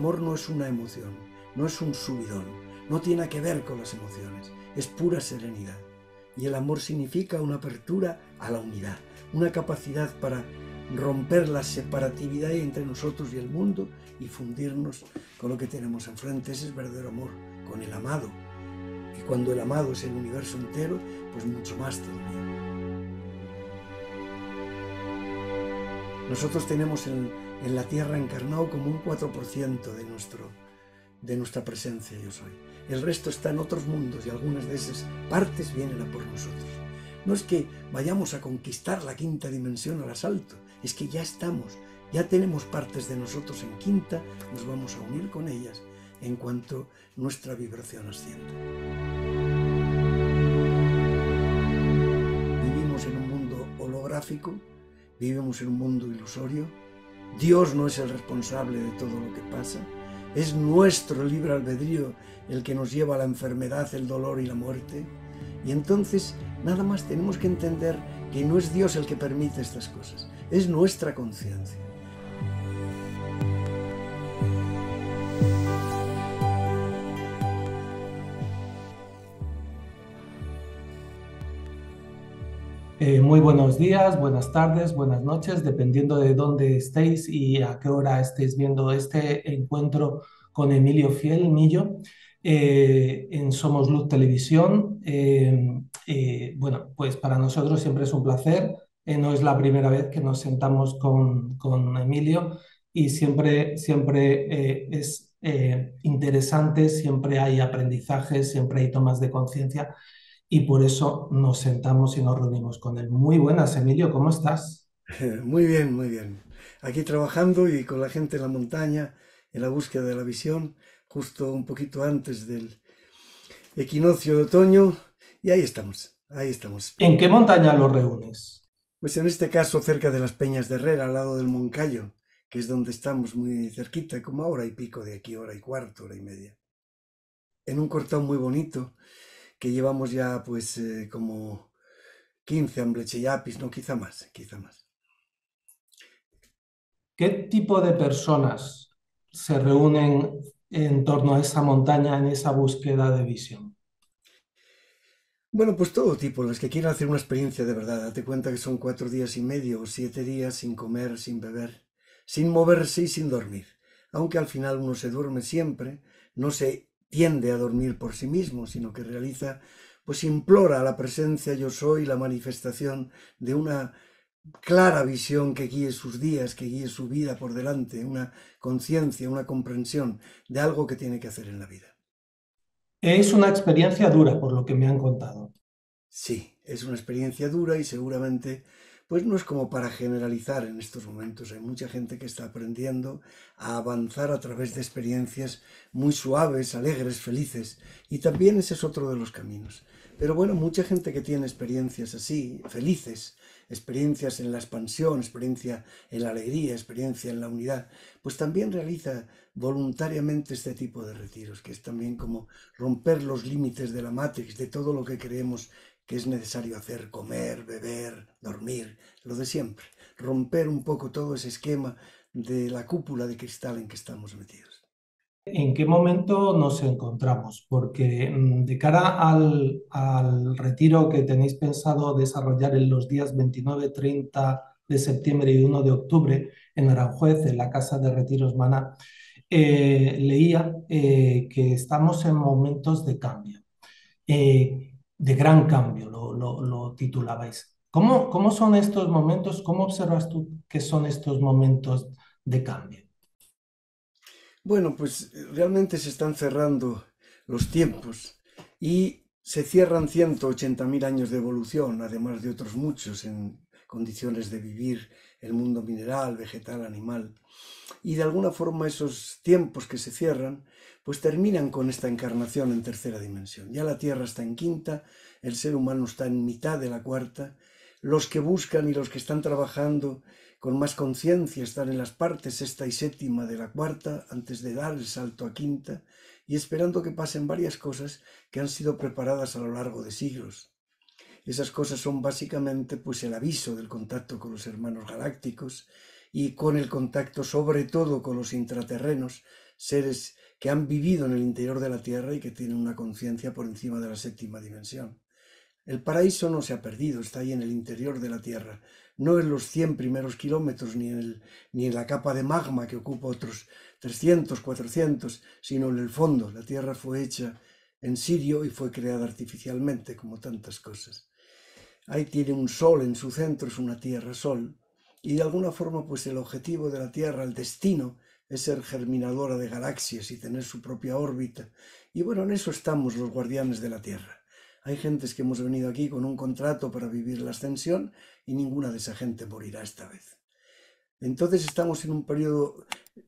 amor no es una emoción, no es un subidón, no tiene que ver con las emociones, es pura serenidad. Y el amor significa una apertura a la unidad, una capacidad para romper la separatividad entre nosotros y el mundo y fundirnos con lo que tenemos enfrente. Ese es verdadero amor, con el amado. Y cuando el amado es el universo entero, pues mucho más todavía. Nosotros tenemos el en la tierra encarnado como un 4% de, nuestro, de nuestra presencia yo soy. El resto está en otros mundos y algunas de esas partes vienen a por nosotros. No es que vayamos a conquistar la quinta dimensión al asalto, es que ya estamos, ya tenemos partes de nosotros en quinta, nos vamos a unir con ellas en cuanto nuestra vibración ascienda. Vivimos en un mundo holográfico, vivimos en un mundo ilusorio, Dios no es el responsable de todo lo que pasa. Es nuestro libre albedrío el que nos lleva a la enfermedad, el dolor y la muerte. Y entonces nada más tenemos que entender que no es Dios el que permite estas cosas, es nuestra conciencia. Eh, muy buenos días, buenas tardes, buenas noches, dependiendo de dónde estéis y a qué hora estéis viendo este encuentro con Emilio Fiel Millo eh, en Somos Luz Televisión. Eh, bueno, pues para nosotros siempre es un placer. no es la primera vez que nos sentamos con, Emilio y siempre, siempre es interesante, siempre hay aprendizajes, siempre hay tomas de conciencia y por eso nos sentamos y nos reunimos con él. Muy buenas, Emilio, ¿cómo estás? Muy bien, muy bien. Aquí trabajando y con la gente en la montaña, en la búsqueda de la visión, justo un poquito antes del equinoccio de otoño, y ahí estamos, ahí estamos. ¿En qué montaña lo reúnes? Pues en este caso cerca de las Peñas de Herrera, al lado del Moncayo, que es donde estamos muy cerquita, como ahora y pico de aquí, hora y cuarto, hora y media. En un cortado muy bonito, que llevamos ya pues eh, como 15 Ambleche no, quizá más, eh, quizá más. ¿Qué tipo de personas se reúnen en torno a esa montaña, en esa búsqueda de visión? Bueno, pues todo tipo, los que quieran hacer una experiencia de verdad. Date cuenta que son cuatro días y medio o siete días sin comer, sin beber, sin moverse y sin dormir. Aunque al final uno se duerme siempre, no se tiende a dormir por sí mismo, sino que realiza, pues implora la presencia yo soy la manifestación de una clara visión que guíe sus días, que guíe su vida por delante, una conciencia, una comprensión de algo que tiene que hacer en la vida. Es una experiencia dura, por lo que me han contado. Sí, es una experiencia dura y seguramente pues no es como para generalizar en estos momentos. Hay mucha gente que está aprendiendo a avanzar a través de experiencias muy suaves, alegres, felices. Y también ese es otro de los caminos. Pero bueno, mucha gente que tiene experiencias así, felices, experiencias en la expansión, experiencia en la alegría, experiencia en la unidad, pues también realiza voluntariamente este tipo de retiros, que es también como romper los límites de la Matrix, de todo lo que creemos que es necesario hacer comer, beber, dormir, lo de siempre, romper un poco todo ese esquema de la cúpula de cristal en que estamos metidos. ¿En qué momento nos encontramos? Porque mm, de cara al, al retiro que tenéis pensado desarrollar en los días 29, 30 de septiembre y 1 de octubre en Aranjuez, en la Casa de Retiros Maná, eh, leía eh, que estamos en momentos de cambio. Eh, de gran cambio, lo, lo, titulabais. ¿Cómo, ¿Cómo, son estos momentos? ¿Cómo observas tú que son estos momentos de cambio? Bueno, pues eh, realmente se están cerrando los tiempos y se cierran 180.000 años de evolución, además de otros muchos en condiciones de vivir el mundo mineral, vegetal, animal. Y de alguna forma esos tiempos que se cierran pues terminan con esta encarnación en tercera dimensión. Ya la Tierra está en quinta, el ser humano está en mitad de la cuarta, los que buscan y los que están trabajando con más conciencia están en las partes sexta y séptima de la cuarta antes de dar el salto a quinta y esperando que pasen varias cosas que han sido preparadas a lo largo de siglos. Esas cosas son básicamente pues el aviso del contacto con los hermanos galácticos y con el contacto sobre todo con los intraterrenos, seres que han vivido en el interior de la Tierra y que tienen una conciencia por encima de la séptima dimensión. El paraíso no se ha perdido, está ahí en el interior de la Tierra, no en los 100 primeros kilómetros ni en, la capa de magma que ocupa otros 300, 400, sino en el fondo. La Tierra fue hecha en Sirio y fue creada artificialmente, como tantas cosas. Ahí tiene un sol en su centro, es una Tierra Sol, y de alguna forma pues el objetivo de la Tierra, el destino, es ser germinadora de galaxias y tener su propia órbita. Y bueno, en eso estamos los guardianes de la Tierra. Hay gentes que hemos venido aquí con un contrato para vivir la ascensión y ninguna de esa gente morirá esta vez. Entonces estamos en un periodo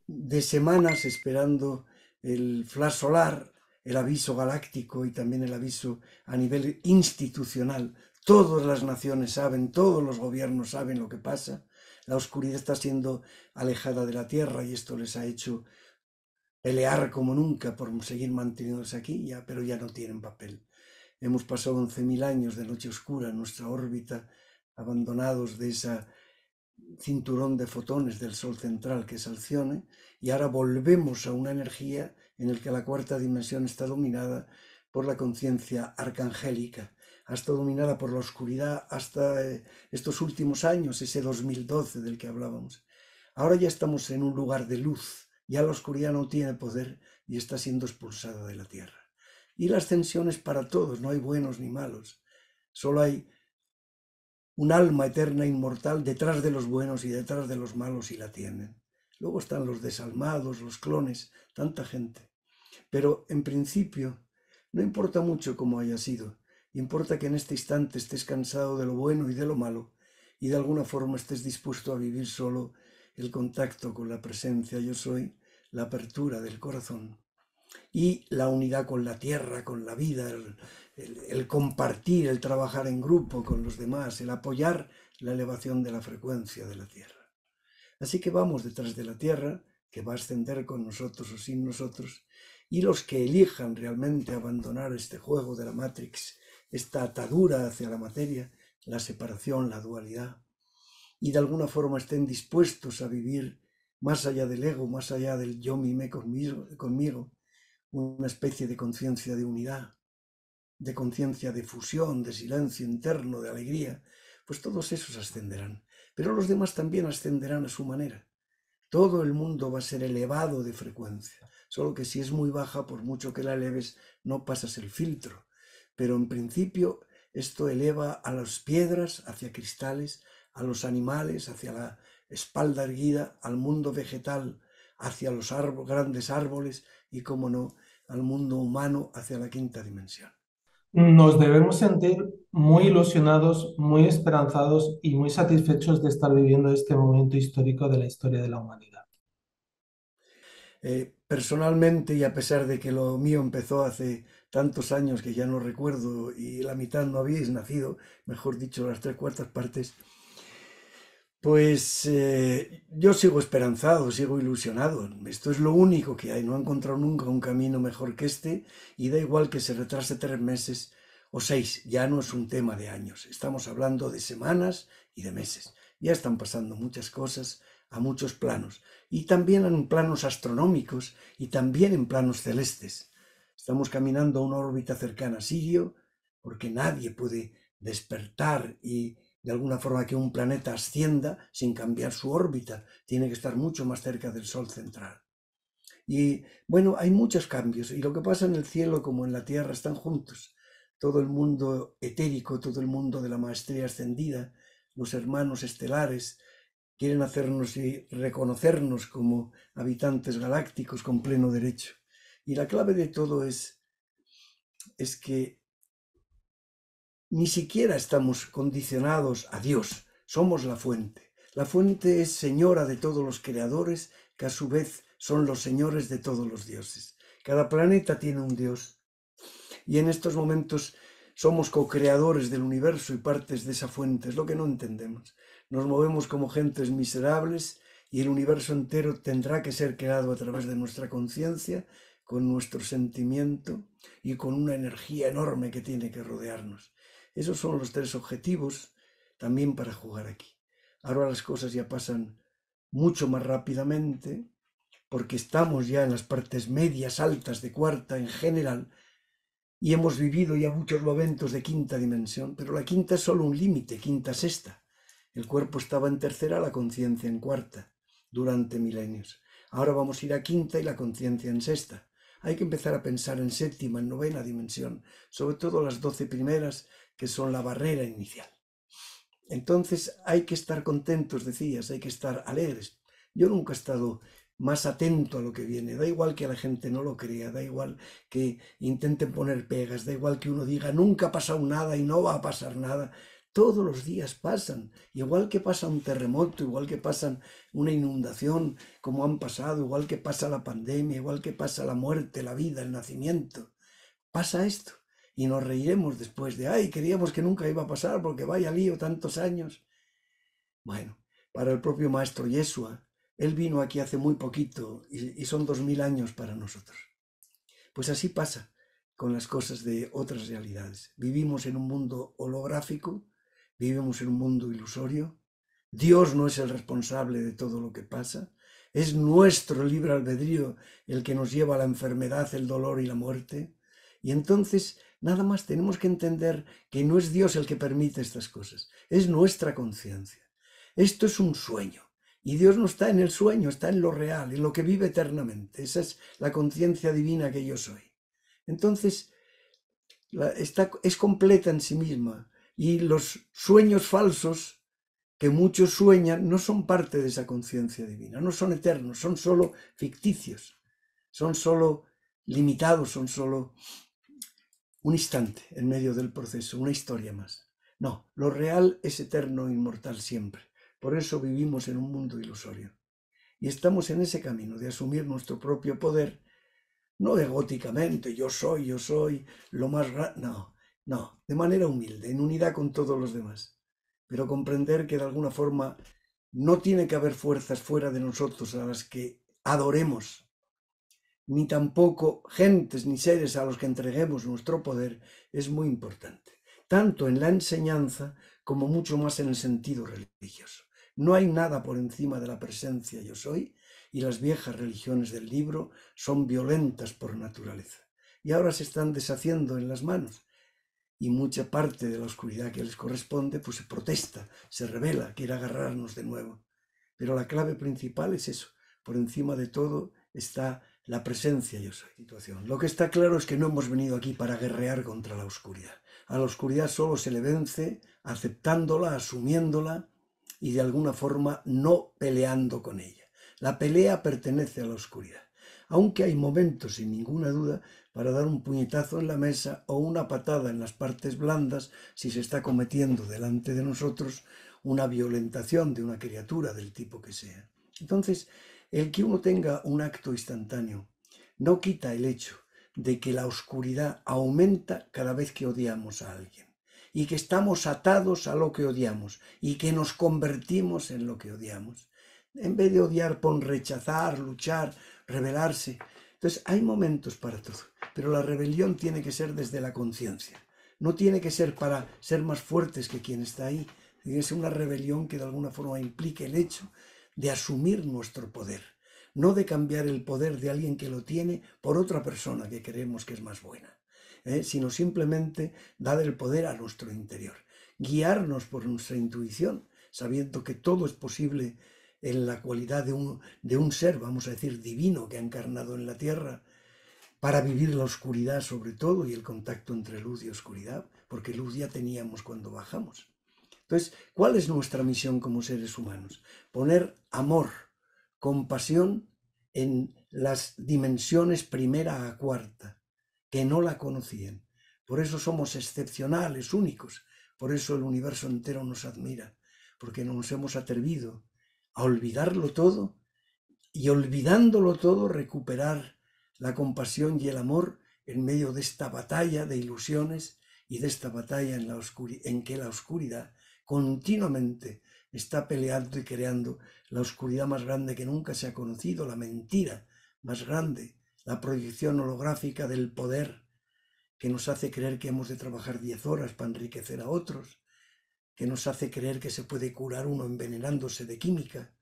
de semanas esperando el flash solar, el aviso galáctico y también el aviso a nivel institucional. Todas las naciones saben, todos los gobiernos saben lo que pasa la oscuridad está siendo alejada de la tierra y esto les ha hecho pelear como nunca por seguir manteniéndose aquí, ya, pero ya no tienen papel. Hemos pasado 11.000 años de noche oscura en nuestra órbita, abandonados de ese cinturón de fotones del Sol central que es y ahora volvemos a una energía en la que la cuarta dimensión está dominada por la conciencia arcangélica, ha dominada por la oscuridad hasta eh, estos últimos años, ese 2012 del que hablábamos. Ahora ya estamos en un lugar de luz, ya la oscuridad no tiene poder y está siendo expulsada de la tierra. Y las ascensión para todos, no hay buenos ni malos, solo hay un alma eterna, inmortal, detrás de los buenos y detrás de los malos y la tienen. Luego están los desalmados, los clones, tanta gente. Pero en principio, no importa mucho cómo haya sido, Importa que en este instante estés cansado de lo bueno y de lo malo y de alguna forma estés dispuesto a vivir solo el contacto con la presencia yo soy, la apertura del corazón y la unidad con la tierra, con la vida, el, compartir, el trabajar en grupo con los demás, el apoyar la elevación de la frecuencia de la tierra. Así que vamos detrás de la tierra, que va a ascender con nosotros o sin nosotros, y los que elijan realmente abandonar este juego de la Matrix esta atadura hacia la materia, la separación, la dualidad, y de alguna forma estén dispuestos a vivir más allá del ego, más allá del yo mime conmigo, conmigo una especie de conciencia de unidad, de conciencia de fusión, de silencio interno, de alegría, pues todos esos ascenderán. Pero los demás también ascenderán a su manera. Todo el mundo va a ser elevado de frecuencia, solo que si es muy baja, por mucho que la eleves, no pasas el filtro pero en principio esto eleva a las piedras hacia cristales, a los animales hacia la espalda erguida, al mundo vegetal hacia los grandes árboles y, como no, al mundo humano hacia la quinta dimensión. Nos debemos sentir muy ilusionados, muy esperanzados y muy satisfechos de estar viviendo este momento histórico de la historia de la humanidad. Eh, personalmente, y a pesar de que lo mío empezó hace tantos años que ya no recuerdo y la mitad no habéis nacido, mejor dicho, las tres cuartas partes, pues eh, yo sigo esperanzado, sigo ilusionado. Esto es lo único que hay. No he encontrado nunca un camino mejor que este y da igual que se retrase tres meses o seis. Ya no es un tema de años. Estamos hablando de semanas y de meses. Ya están pasando muchas cosas a muchos planos y también en planos astronómicos y también en planos celestes. Estamos caminando a una órbita cercana a Sirio, porque nadie puede despertar y de alguna forma que un planeta ascienda sin cambiar su órbita. Tiene que estar mucho más cerca del Sol central. Y bueno, hay muchos cambios y lo que pasa en el cielo como en la tierra están juntos. Todo el mundo etérico, todo el mundo de la maestría ascendida, los hermanos estelares, quieren hacernos y reconocernos como habitantes galácticos con pleno derecho. Y la clave de todo es, es que ni siquiera estamos condicionados a Dios, somos la fuente. La fuente es señora de todos los creadores, que a su vez son los señores de todos los dioses. Cada planeta tiene un dios. Y en estos momentos somos co-creadores del universo y partes de esa fuente, es lo que no entendemos. Nos movemos como gentes miserables y el universo entero tendrá que ser creado a través de nuestra conciencia con nuestro sentimiento y con una energía enorme que tiene que rodearnos. Esos son los tres objetivos también para jugar aquí. Ahora las cosas ya pasan mucho más rápidamente porque estamos ya en las partes medias, altas de cuarta en general y hemos vivido ya muchos momentos de quinta dimensión, pero la quinta es solo un límite, quinta sexta. El cuerpo estaba en tercera, la conciencia en cuarta durante milenios. Ahora vamos a ir a quinta y la conciencia en sexta. Hay que empezar a pensar en séptima, en novena dimensión, sobre todo las doce primeras, que son la barrera inicial. Entonces hay que estar contentos, decías, hay que estar alegres. Yo nunca he estado más atento a lo que viene. Da igual que la gente no lo crea, da igual que intenten poner pegas, da igual que uno diga nunca ha pasado nada y no va a pasar nada. Todos los días pasan, igual que pasa un terremoto, igual que pasa una inundación, como han pasado, igual que pasa la pandemia, igual que pasa la muerte, la vida, el nacimiento. Pasa esto y nos reiremos después de, ay, queríamos que nunca iba a pasar porque vaya lío tantos años. Bueno, para el propio maestro Yeshua, él vino aquí hace muy poquito y, y son dos mil años para nosotros. Pues así pasa con las cosas de otras realidades. Vivimos en un mundo holográfico, vivimos en un mundo ilusorio, Dios no es el responsable de todo lo que pasa, es nuestro libre albedrío el que nos lleva a la enfermedad, el dolor y la muerte. Y entonces nada más tenemos que entender que no es Dios el que permite estas cosas, es nuestra conciencia. Esto es un sueño. Y Dios no está en el sueño, está en lo real, en lo que vive eternamente. Esa es la conciencia divina que yo soy. Entonces, está, es completa en sí misma. Y los sueños falsos que muchos sueñan no son parte de esa conciencia divina, no son eternos, son solo ficticios, son solo limitados, son solo un instante en medio del proceso, una historia más. No, lo real es eterno e inmortal siempre. Por eso vivimos en un mundo ilusorio. Y estamos en ese camino de asumir nuestro propio poder, no egóticamente, yo soy, yo soy, lo más... No, no, de manera humilde, en unidad con todos los demás. Pero comprender que de alguna forma no tiene que haber fuerzas fuera de nosotros a las que adoremos, ni tampoco gentes ni seres a los que entreguemos nuestro poder, es muy importante, tanto en la enseñanza como mucho más en el sentido religioso. No hay nada por encima de la presencia yo soy y las viejas religiones del libro son violentas por naturaleza. Y ahora se están deshaciendo en las manos y mucha parte de la oscuridad que les corresponde, pues se protesta, se revela, quiere agarrarnos de nuevo. Pero la clave principal es eso. Por encima de todo está la presencia yo soy. Situación. Lo que está claro es que no hemos venido aquí para guerrear contra la oscuridad. A la oscuridad solo se le vence aceptándola, asumiéndola y de alguna forma no peleando con ella. La pelea pertenece a la oscuridad. Aunque hay momentos, sin ninguna duda, para dar un puñetazo en la mesa o una patada en las partes blandas si se está cometiendo delante de nosotros una violentación de una criatura del tipo que sea. Entonces, el que uno tenga un acto instantáneo no quita el hecho de que la oscuridad aumenta cada vez que odiamos a alguien y que estamos atados a lo que odiamos y que nos convertimos en lo que odiamos. En vez de odiar, pon rechazar, luchar, rebelarse, entonces, hay momentos para todo, pero la rebelión tiene que ser desde la conciencia. No tiene que ser para ser más fuertes que quien está ahí. Tiene que ser una rebelión que de alguna forma implique el hecho de asumir nuestro poder, no de cambiar el poder de alguien que lo tiene por otra persona que creemos que es más buena, ¿eh? sino simplemente dar el poder a nuestro interior, guiarnos por nuestra intuición, sabiendo que todo es posible en la cualidad de un, ser, vamos a decir, divino que ha encarnado en la tierra, para vivir la oscuridad sobre todo y el contacto entre luz y oscuridad, porque luz ya teníamos cuando bajamos. Entonces, ¿cuál es nuestra misión como seres humanos? Poner amor, compasión en las dimensiones primera a cuarta, que no la conocían. Por eso somos excepcionales, únicos. Por eso el universo entero nos admira, porque nos hemos atrevido a olvidarlo todo y olvidándolo todo recuperar la compasión y el amor en medio de esta batalla de ilusiones y de esta batalla en, la en que la oscuridad continuamente está peleando y creando la oscuridad más grande que nunca se ha conocido, la mentira más grande, la proyección holográfica del poder que nos hace creer que hemos de trabajar 10 horas para enriquecer a otros, que nos hace creer que se puede curar uno envenenándose de química,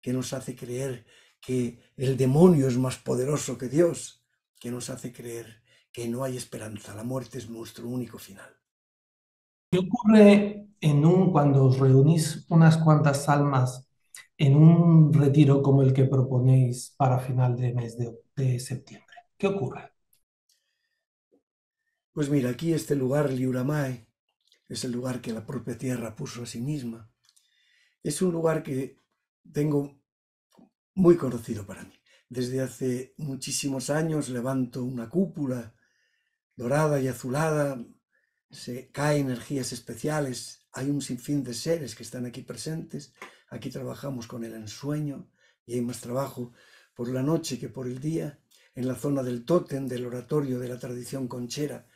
que nos hace creer que el demonio es más poderoso que Dios, que nos hace creer que no hay esperanza, la muerte es nuestro único final. ¿Qué ocurre en un cuando os reunís unas cuantas almas en un retiro como el que proponéis para final de mes de, septiembre? ¿Qué ocurre? Pues mira, aquí este lugar, Liuramae, es el lugar que la propia tierra puso a sí misma. Es un lugar que tengo muy conocido para mí. Desde hace muchísimos años levanto una cúpula dorada y azulada, se caen energías especiales, hay un sinfín de seres que están aquí presentes, aquí trabajamos con el ensueño y hay más trabajo por la noche que por el día, en la zona del tótem, del oratorio de la tradición conchera,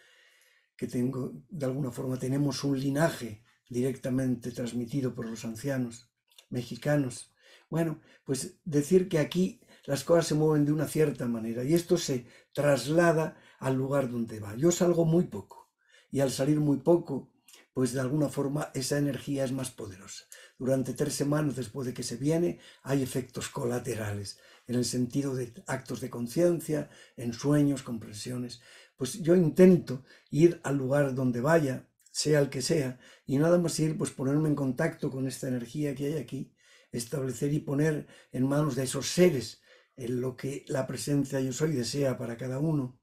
que tengo, de alguna forma tenemos un linaje directamente transmitido por los ancianos mexicanos. Bueno, pues decir que aquí las cosas se mueven de una cierta manera y esto se traslada al lugar donde va. Yo salgo muy poco y al salir muy poco, pues de alguna forma esa energía es más poderosa. Durante tres semanas después de que se viene hay efectos colaterales en el sentido de actos de conciencia, en sueños, comprensiones pues yo intento ir al lugar donde vaya, sea el que sea, y nada más ir, pues ponerme en contacto con esta energía que hay aquí, establecer y poner en manos de esos seres eh, lo que la presencia yo soy desea para cada uno,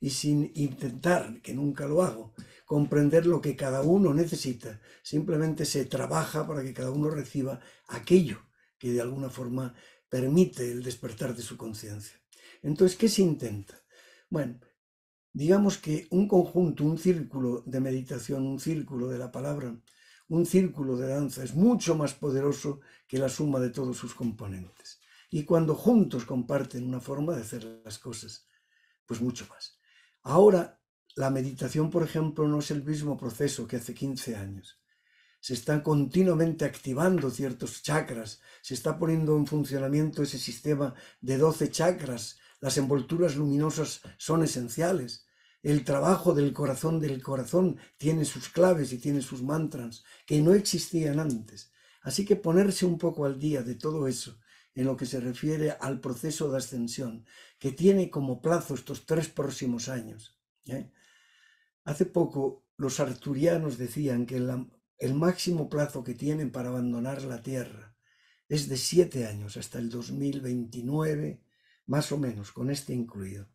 y sin intentar, que nunca lo hago, comprender lo que cada uno necesita, simplemente se trabaja para que cada uno reciba aquello que de alguna forma permite el despertar de su conciencia. Entonces, ¿qué se intenta? Bueno, digamos que un conjunto, un círculo de meditación, un círculo de la palabra, un círculo de danza es mucho más poderoso que la suma de todos sus componentes. Y cuando juntos comparten una forma de hacer las cosas, pues mucho más. Ahora, la meditación, por ejemplo, no es el mismo proceso que hace 15 años. Se están continuamente activando ciertos chakras, se está poniendo en funcionamiento ese sistema de 12 chakras las envolturas luminosas son esenciales. El trabajo del corazón del corazón tiene sus claves y tiene sus mantras que no existían antes. Así que ponerse un poco al día de todo eso en lo que se refiere al proceso de ascensión, que tiene como plazo estos tres próximos años. ¿eh? Hace poco los arturianos decían que el máximo plazo que tienen para abandonar la Tierra es de siete años, hasta el 2029 más o menos, con este incluido.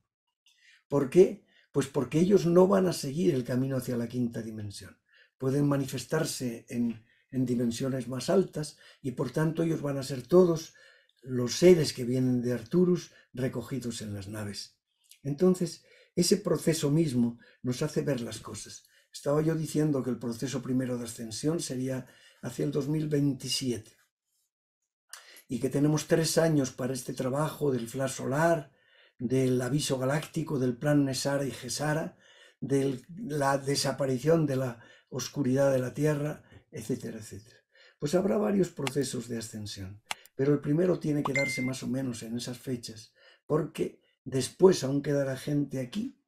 ¿Por qué? Pues porque ellos no van a seguir el camino hacia la quinta dimensión. Pueden manifestarse en, dimensiones más altas y por tanto ellos van a ser todos los seres que vienen de Arturus recogidos en las naves. Entonces, ese proceso mismo nos hace ver las cosas. Estaba yo diciendo que el proceso primero de ascensión sería hacia el 2027 y que tenemos tres años para este trabajo del flash solar, del aviso galáctico, del plan Nesara y Gesara, de la desaparición de la oscuridad de la Tierra, etcétera, etcétera. Pues habrá varios procesos de ascensión, pero el primero tiene que darse más o menos en esas fechas, porque después aún quedará gente aquí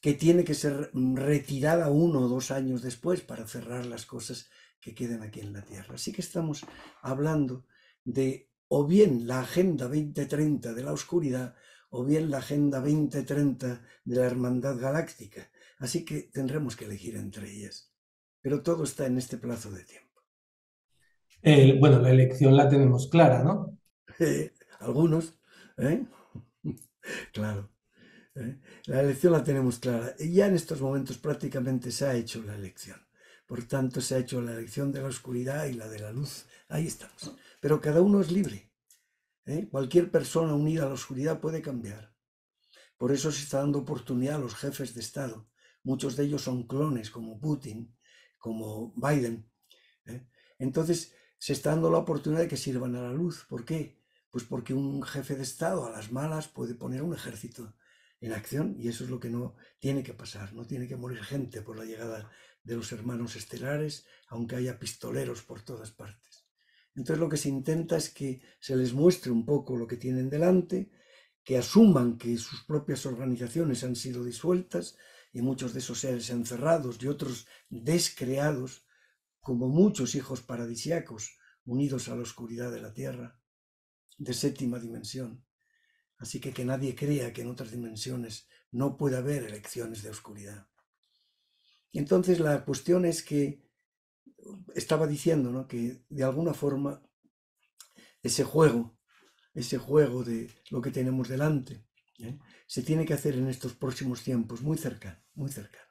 que tiene que ser retirada uno o dos años después para cerrar las cosas que queden aquí en la Tierra. Así que estamos hablando de o bien la Agenda 2030 de la Oscuridad o bien la Agenda 2030 de la Hermandad Galáctica. Así que tendremos que elegir entre ellas. Pero todo está en este plazo de tiempo. Eh, bueno, la elección la tenemos clara, ¿no? Eh, algunos, ¿eh? claro. ¿eh? La elección la tenemos clara. Y ya en estos momentos prácticamente se ha hecho la elección. Por tanto, se ha hecho la elección de la oscuridad y la de la luz. Ahí estamos. Pero cada uno es libre. ¿eh? Cualquier persona unida a la oscuridad puede cambiar. Por eso se está dando oportunidad a los jefes de Estado. Muchos de ellos son clones, como Putin, como Biden. ¿eh? Entonces, se está dando la oportunidad de que sirvan a la luz. ¿Por qué? Pues porque un jefe de Estado a las malas puede poner un ejército en acción y eso es lo que no tiene que pasar. No tiene que morir gente por la llegada de los hermanos estelares, aunque haya pistoleros por todas partes. Entonces lo que se intenta es que se les muestre un poco lo que tienen delante, que asuman que sus propias organizaciones han sido disueltas y muchos de esos seres encerrados y otros descreados, como muchos hijos paradisiacos unidos a la oscuridad de la tierra, de séptima dimensión. Así que que nadie crea que en otras dimensiones no pueda haber elecciones de oscuridad. Entonces la cuestión es que estaba diciendo que de alguna forma ese juego, ese juego de lo que tenemos delante, ¿eh? se tiene que hacer en estos próximos tiempos, muy cercano, muy cercano.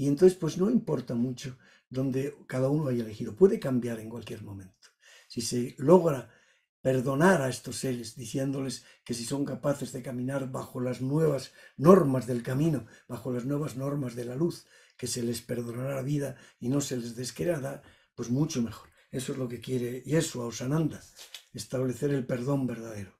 Y entonces, pues no importa mucho donde cada uno haya elegido, puede cambiar en cualquier momento. Si se logra perdonar a estos seres, diciéndoles que si son capaces de caminar bajo las nuevas normas del camino, bajo las nuevas normas de la luz, que se les perdonará la vida y no se les desquerada, pues mucho mejor. Eso es lo que quiere eso, a Osananda, establecer el perdón verdadero.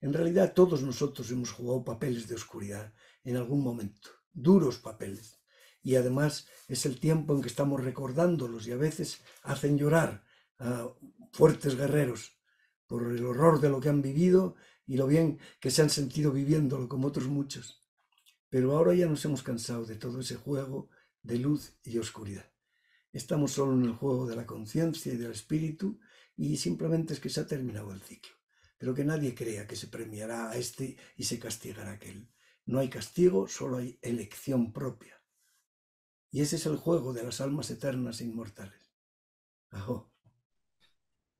En realidad todos nosotros hemos jugado papeles de oscuridad en algún momento, duros papeles. Y además es el tiempo en que estamos recordándolos y a veces hacen llorar a fuertes guerreros por el horror de lo que han vivido y lo bien que se han sentido viviéndolo como otros muchos. Pero ahora ya nos hemos cansado de todo ese juego de luz y oscuridad. Estamos solo en el juego de la conciencia y del espíritu y simplemente es que se ha terminado el ciclo. Pero que nadie crea que se premiará a este y se castigará a aquel. No hay castigo, solo hay elección propia. Y ese es el juego de las almas eternas e inmortales.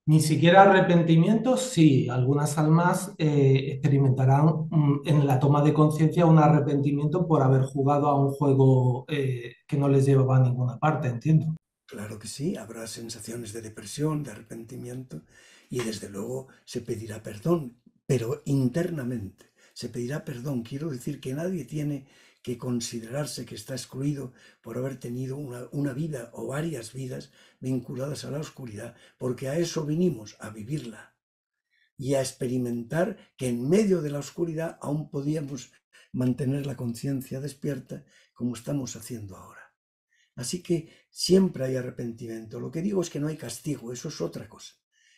Ni siquiera arrepentimiento, sí, algunas almas eh, experimentarán mm, en la toma de conciencia un arrepentimiento por haber jugado a un juego eh, que no les llevaba a ninguna parte, entiendo. Claro que sí, habrá sensaciones de depresión, de arrepentimiento y desde luego se pedirá perdón, pero internamente se pedirá perdón. Quiero decir que nadie tiene que considerarse que está excluido por haber tenido una, una vida o varias vidas vinculadas a la oscuridad, porque a eso vinimos, a vivirla y a experimentar que en medio de la oscuridad aún podíamos mantener la conciencia despierta como estamos haciendo ahora. Así que siempre hay arrepentimiento. Lo que digo es que no hay castigo, eso es otra cosa.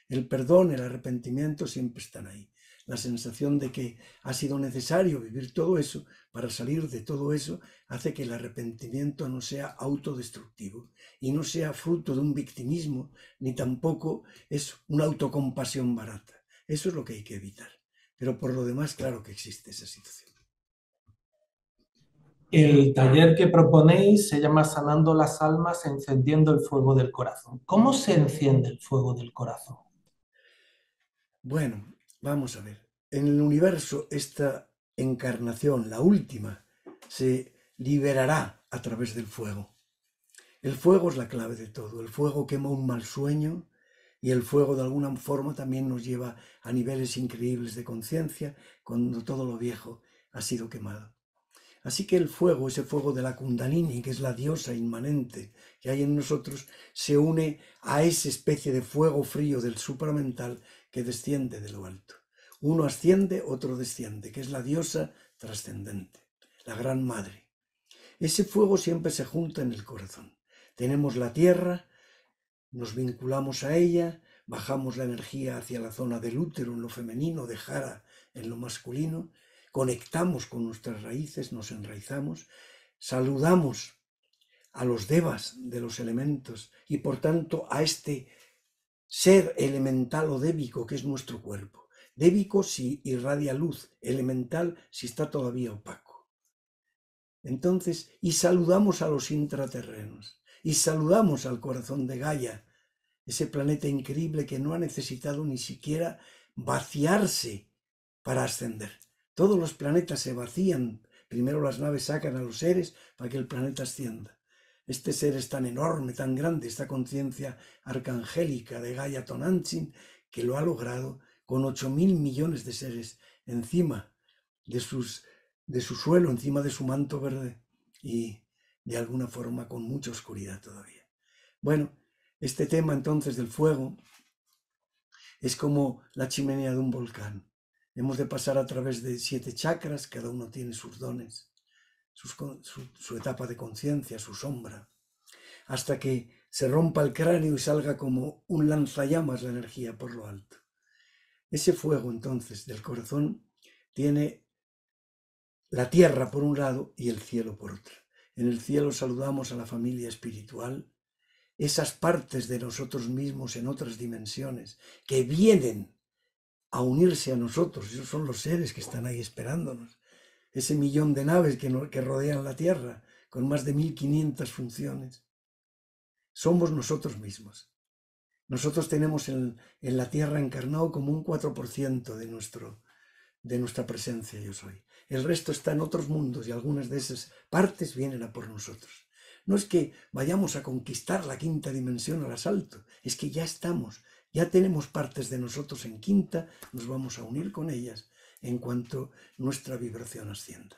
El perdón, el arrepentimiento siempre están ahí la sensación de que ha sido necesario vivir todo eso para salir de todo eso, hace que el arrepentimiento no sea autodestructivo y no sea fruto de un victimismo, ni tampoco es una autocompasión barata. Eso es lo que hay que evitar. Pero por lo demás, claro que existe esa situación. El taller que proponéis se llama Sanando las Almas, encendiendo el fuego del corazón. ¿Cómo se enciende el fuego del corazón? Bueno, Vamos a ver. En el universo esta encarnación, la última, se liberará a través del fuego. El fuego es la clave de todo. El fuego quema un mal sueño y el fuego de alguna forma también nos lleva a niveles increíbles de conciencia cuando todo lo viejo ha sido quemado. Así que el fuego, ese fuego de la kundalini, que es la diosa inmanente que hay en nosotros, se une a esa especie de fuego frío del supramental que desciende de lo alto. Uno asciende, otro desciende, que es la diosa trascendente, la gran madre. Ese fuego siempre se junta en el corazón. Tenemos la tierra, nos vinculamos a ella, bajamos la energía hacia la zona del útero en lo femenino, de jara en lo masculino, conectamos con nuestras raíces, nos enraizamos, saludamos a los devas de los elementos y por tanto a este ser elemental o débico, que es nuestro cuerpo. Débico si irradia luz, elemental si está todavía opaco. Entonces, y saludamos a los intraterrenos, y saludamos al corazón de Gaia, ese planeta increíble que no ha necesitado ni siquiera vaciarse para ascender. Todos los planetas se vacían, primero las naves sacan a los seres para que el planeta ascienda. Este ser es tan enorme, tan grande, esta conciencia arcangélica de Gaia Tonantzin, que lo ha logrado con mil millones de seres encima de, sus, de su suelo, encima de su manto verde y de alguna forma con mucha oscuridad todavía. Bueno, este tema entonces del fuego es como la chimenea de un volcán. Hemos de pasar a través de siete chakras, cada uno tiene sus dones su etapa de conciencia, su sombra, hasta que se rompa el cráneo y salga como un lanzallamas la energía por lo alto. Ese fuego entonces del corazón tiene la tierra por un lado y el cielo por otro. En el cielo saludamos a la familia espiritual, esas partes de nosotros mismos en otras dimensiones que vienen a unirse a nosotros, esos son los seres que están ahí esperándonos ese millón de naves que, rodean la Tierra, con más de 1.500 funciones. Somos nosotros mismos. Nosotros tenemos en, la Tierra encarnado como un 4% de, nuestro, de nuestra presencia yo soy. El resto está en otros mundos y algunas de esas partes vienen a por nosotros. No es que vayamos a conquistar la quinta dimensión al asalto, es que ya estamos, ya tenemos partes de nosotros en quinta, nos vamos a unir con ellas en cuanto nuestra vibración ascienda.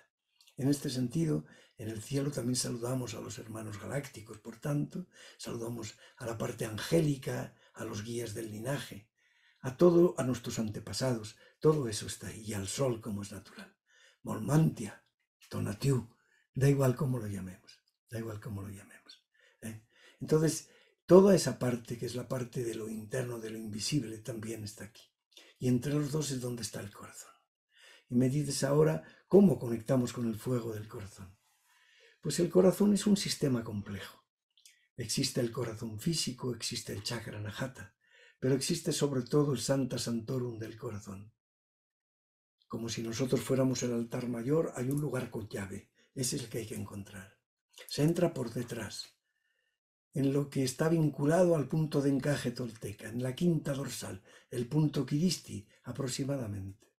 En este sentido, en el cielo también saludamos a los hermanos galácticos, por tanto, saludamos a la parte angélica, a los guías del linaje, a todo, a nuestros antepasados, todo eso está ahí, y al sol como es natural. Molmantia, Tonatiu, da igual cómo lo llamemos, da igual cómo lo llamemos. ¿eh? Entonces, toda esa parte, que es la parte de lo interno, de lo invisible, también está aquí. Y entre los dos es donde está el corazón. Y me dices ahora, ¿cómo conectamos con el fuego del corazón? Pues el corazón es un sistema complejo. Existe el corazón físico, existe el chakra najata, pero existe sobre todo el Santa Santorum del corazón. Como si nosotros fuéramos el altar mayor, hay un lugar con llave. Ese es el que hay que encontrar. Se entra por detrás, en lo que está vinculado al punto de encaje tolteca, en la quinta dorsal, el punto Kiristi aproximadamente.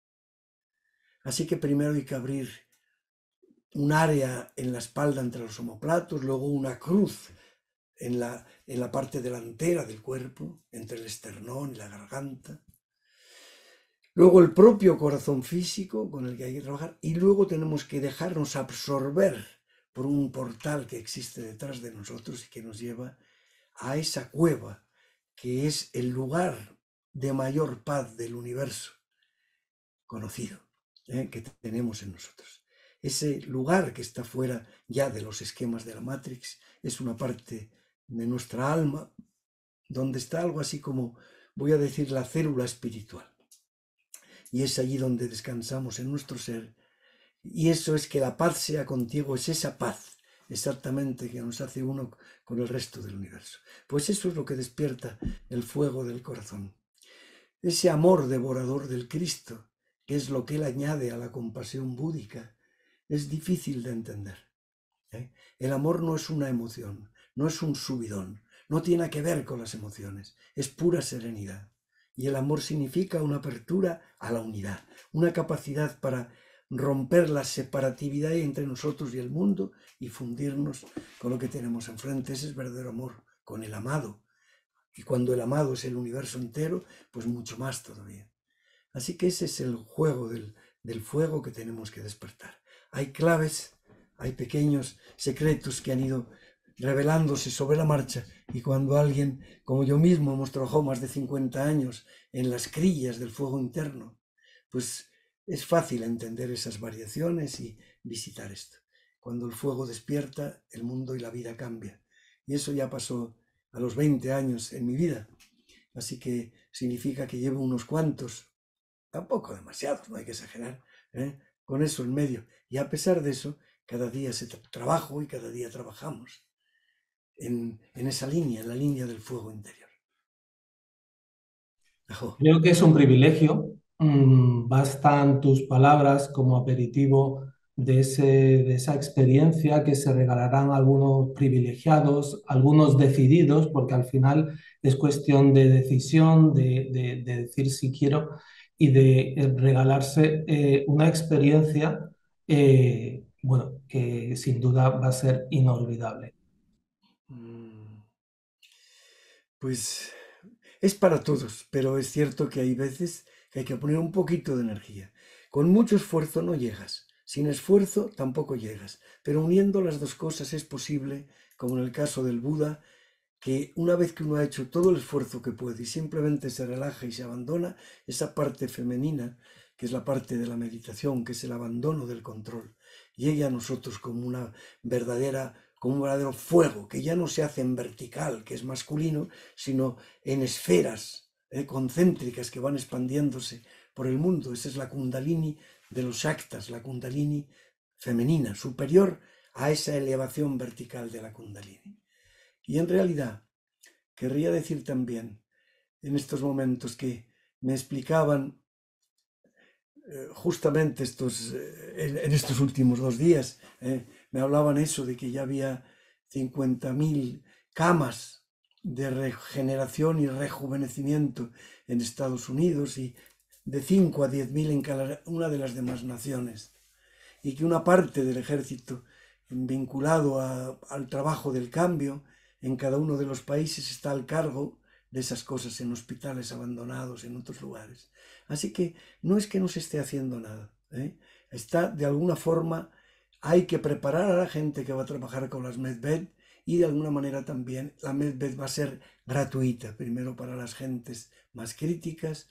Así que primero hay que abrir un área en la espalda entre los omoplatos, luego una cruz en la, en la parte delantera del cuerpo, entre el esternón y la garganta. Luego el propio corazón físico con el que hay que trabajar y luego tenemos que dejarnos absorber por un portal que existe detrás de nosotros y que nos lleva a esa cueva que es el lugar de mayor paz del universo conocido. Eh, que tenemos en nosotros. Ese lugar que está fuera ya de los esquemas de la Matrix es una parte de nuestra alma donde está algo así como, voy a decir, la célula espiritual. Y es allí donde descansamos en nuestro ser. Y eso es que la paz sea contigo, es esa paz exactamente que nos hace uno con el resto del universo. Pues eso es lo que despierta el fuego del corazón. Ese amor devorador del Cristo es lo que él añade a la compasión búdica, es difícil de entender. ¿eh? El amor no es una emoción, no es un subidón, no tiene que ver con las emociones, es pura serenidad. Y el amor significa una apertura a la unidad, una capacidad para romper la separatividad entre nosotros y el mundo y fundirnos con lo que tenemos enfrente. Ese es verdadero amor, con el amado. Y cuando el amado es el universo entero, pues mucho más todavía. Así que ese es el juego del, fuego que tenemos que despertar. Hay claves, hay pequeños secretos que han ido revelándose sobre la marcha y cuando alguien, como yo mismo, hemos trabajado más de 50 años en las crillas del fuego interno, pues es fácil entender esas variaciones y visitar esto. Cuando el fuego despierta, el mundo y la vida cambia. Y eso ya pasó a los 20 años en mi vida. Así que significa que llevo unos cuantos tampoco demasiado, no hay que exagerar, ¿eh? con eso el medio. Y a pesar de eso, cada día se trabaja trabajo y cada día trabajamos en, esa línea, en la línea del fuego interior. Creo que es un privilegio. Mm, bastan tus palabras como aperitivo de, esa experiencia que se regalarán algunos privilegiados, algunos decididos, porque al final es cuestión de decisión, de decir si quiero y de eh, regalarse eh, una experiencia, eh, bueno, que sin duda va a ser inolvidable. Mm. Pues es para todos, pero es cierto que hay veces que hay que poner un poquito de energía. Con mucho esfuerzo no llegas, sin esfuerzo tampoco llegas, pero uniendo las dos cosas es posible, como en el caso del Buda, que una vez que uno ha hecho todo el esfuerzo que puede y simplemente se relaja y se abandona, esa parte femenina, que es la parte de la meditación, que es el abandono del control, llega a nosotros como una verdadera como un verdadero fuego, que ya no se hace en vertical, que es masculino, sino en esferas eh, concéntricas que van expandiéndose por el mundo. Esa es la kundalini de los actas, la kundalini femenina, superior a esa elevación vertical de la kundalini. Y en realidad, querría decir también, en estos momentos que me explicaban eh, justamente estos, eh, en, estos últimos dos días, eh, me hablaban eso de que ya había 50.000 camas de regeneración y rejuvenecimiento en Estados Unidos y de 5 a 10.000 en cada una de las demás naciones. Y que una parte del ejército vinculado al trabajo del cambio en cada uno de los países está al cargo de esas cosas en hospitales abandonados, en otros lugares. Así que no es que no se esté haciendo nada. ¿eh? Está, de alguna forma, hay que preparar a la gente que va a trabajar con las Medved y de alguna manera también la medbed va a ser gratuita, primero para las gentes más críticas,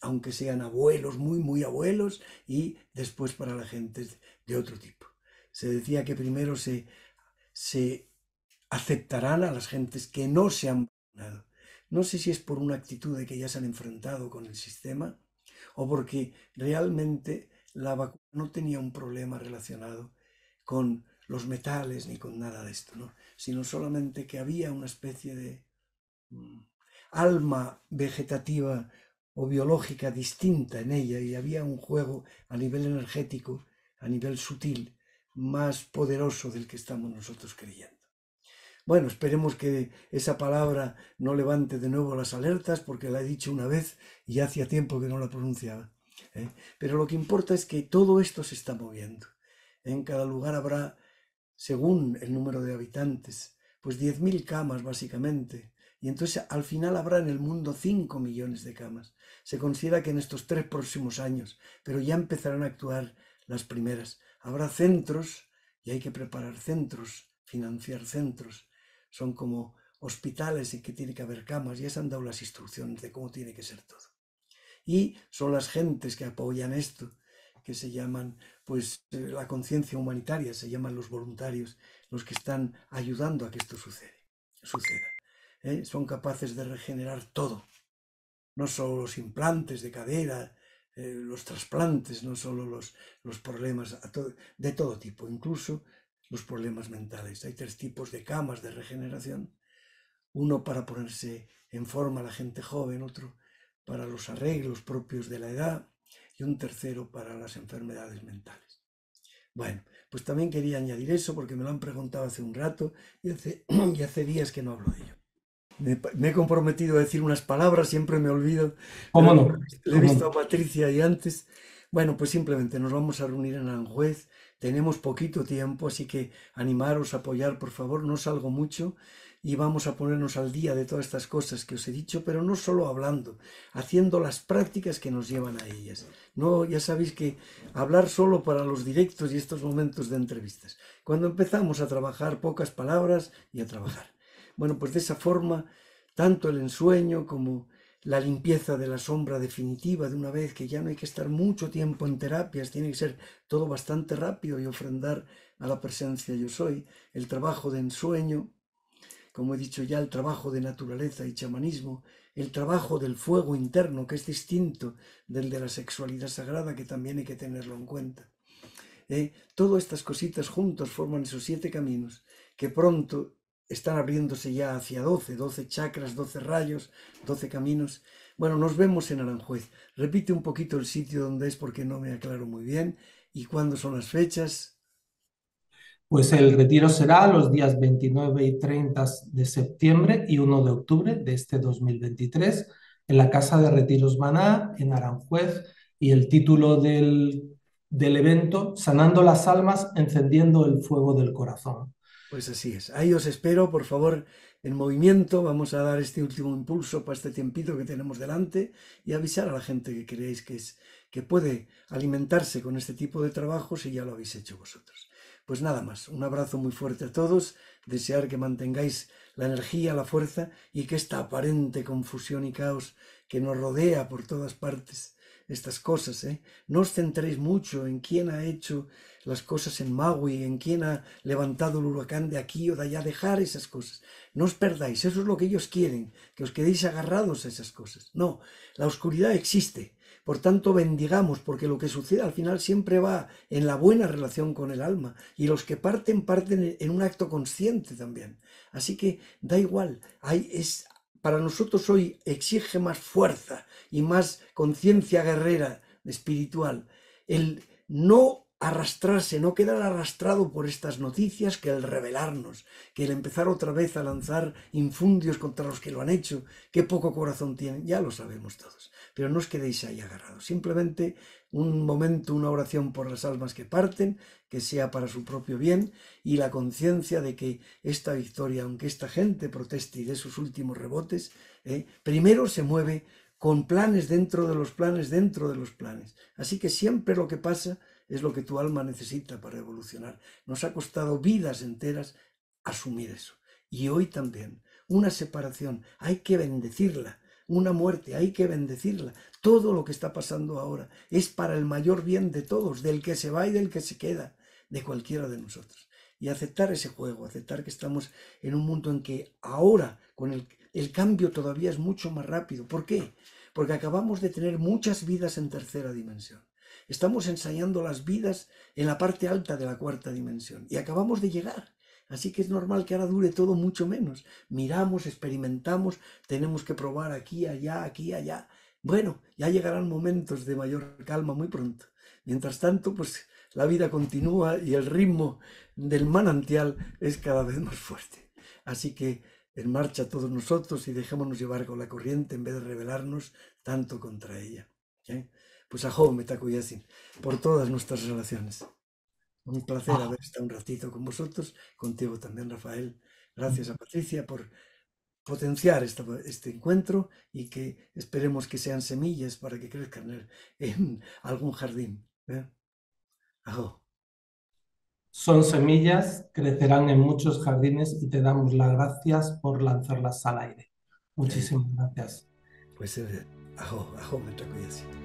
aunque sean abuelos, muy, muy abuelos, y después para la gente de otro tipo. Se decía que primero se, se aceptarán a las gentes que no se han vacunado. No sé si es por una actitud de que ya se han enfrentado con el sistema o porque realmente la vacuna no tenía un problema relacionado con los metales ni con nada de esto, sino solamente que había una especie de mm, alma vegetativa o biológica distinta en ella y había un juego a nivel energético, a nivel sutil, más poderoso del que estamos nosotros creyendo. Bueno, esperemos que esa palabra no levante de nuevo las alertas porque la he dicho una vez y hacía tiempo que no la pronunciaba. ¿eh? Pero lo que importa es que todo esto se está moviendo. ¿eh? En cada lugar habrá, según el número de habitantes, pues 10.000 camas básicamente. Y entonces al final habrá en el mundo 5 millones de camas. Se considera que en estos tres próximos años, pero ya empezarán a actuar las primeras. Habrá centros y hay que preparar centros, financiar centros son como hospitales y que tiene que haber camas, ya se han dado las instrucciones de cómo tiene que ser todo. Y son las gentes que apoyan esto, que se llaman, pues, eh, la conciencia humanitaria, se llaman los voluntarios, los que están ayudando a que esto suceda. ¿eh? Son capaces de regenerar todo, no solo los implantes de cadera, eh, los trasplantes, no solo los, los problemas de todo tipo, incluso los problemas mentales. Hay tres tipos de camas de regeneración. Uno para ponerse en forma la gente joven, otro para los arreglos propios de la edad y un tercero para las enfermedades mentales. Bueno, pues también quería añadir eso porque me lo han preguntado hace un rato y hace, días que no hablo de ello. Me, he comprometido a decir unas palabras, siempre me olvido. ¿Cómo no? Le he visto a Patricia y antes bueno, pues simplemente nos vamos a reunir en Anjuez. tenemos poquito tiempo, así que animaros a apoyar, por favor, no salgo mucho y vamos a ponernos al día de todas estas cosas que os he dicho, pero no solo hablando, haciendo las prácticas que nos llevan a ellas. No, ya sabéis que hablar solo para los directos y estos momentos de entrevistas. Cuando empezamos a trabajar, pocas palabras y a trabajar. Bueno, pues de esa forma, tanto el ensueño como la limpieza de la sombra definitiva de una vez, que ya no hay que estar mucho tiempo en terapias, tiene que ser todo bastante rápido y ofrendar a la presencia yo soy, el trabajo de ensueño, como he dicho ya, el trabajo de naturaleza y chamanismo, el trabajo del fuego interno, que es distinto del de la sexualidad sagrada, que también hay que tenerlo en cuenta. ¿Eh? Todas estas cositas juntos forman esos siete caminos que pronto están abriéndose ya hacia 12, 12 chakras, 12 rayos, 12 caminos. Bueno, nos vemos en Aranjuez. Repite un poquito el sitio donde es porque no me aclaro muy bien y cuándo son las fechas. Pues el retiro será los días 29 y 30 de septiembre y 1 de octubre de este 2023 en la Casa de Retiros Maná, en Aranjuez, y el título del, del evento, Sanando las Almas, encendiendo el fuego del corazón. Pues así es. Ahí os espero, por favor, en movimiento. Vamos a dar este último impulso para este tiempito que tenemos delante y avisar a la gente que creéis que, es, que puede alimentarse con este tipo de trabajo si ya lo habéis hecho vosotros. Pues nada más, un abrazo muy fuerte a todos, desear que mantengáis la energía, la fuerza y que esta aparente confusión y caos que nos rodea por todas partes, estas cosas, ¿eh? no os centréis mucho en quién ha hecho las cosas en Maui, en quien ha levantado el huracán de aquí o de allá, dejar esas cosas. No os perdáis, eso es lo que ellos quieren, que os quedéis agarrados a esas cosas. No, la oscuridad existe. Por tanto, bendigamos, porque lo que sucede al final siempre va en la buena relación con el alma. Y los que parten, parten en un acto consciente también. Así que da igual, es, para nosotros hoy exige más fuerza y más conciencia guerrera espiritual. El no arrastrarse, no quedar arrastrado por estas noticias que el revelarnos, que el empezar otra vez a lanzar infundios contra los que lo han hecho, qué poco corazón tienen, ya lo sabemos todos. Pero no os quedéis ahí agarrados, simplemente un momento, una oración por las almas que parten, que sea para su propio bien, y la conciencia de que esta victoria, aunque esta gente proteste y dé sus últimos rebotes, eh, primero se mueve con planes dentro de los planes dentro de los planes. Así que siempre lo que pasa es lo que tu alma necesita para evolucionar. Nos ha costado vidas enteras asumir eso. Y hoy también, una separación, hay que bendecirla. Una muerte, hay que bendecirla. Todo lo que está pasando ahora es para el mayor bien de todos, del que se va y del que se queda, de cualquiera de nosotros. Y aceptar ese juego, aceptar que estamos en un mundo en que ahora, con el, el cambio todavía es mucho más rápido. ¿Por qué? Porque acabamos de tener muchas vidas en tercera dimensión. Estamos ensayando las vidas en la parte alta de la cuarta dimensión y acabamos de llegar. Así que es normal que ahora dure todo mucho menos. Miramos, experimentamos, tenemos que probar aquí, allá, aquí, allá. Bueno, ya llegarán momentos de mayor calma muy pronto. Mientras tanto, pues la vida continúa y el ritmo del manantial es cada vez más fuerte. Así que en marcha todos nosotros y dejémonos llevar con la corriente en vez de rebelarnos tanto contra ella. ¿eh? Pues a Job Metacuyasin, por todas nuestras relaciones. Un placer ah. haber estado un ratito con vosotros, contigo también, Rafael. Gracias a Patricia por potenciar este, encuentro y que esperemos que sean semillas para que crezcan en, algún jardín. ¿eh? Son semillas, crecerán en muchos jardines y te damos las gracias por lanzarlas al aire. Muchísimas gracias. Pues eh, ajo, ajo me takuje así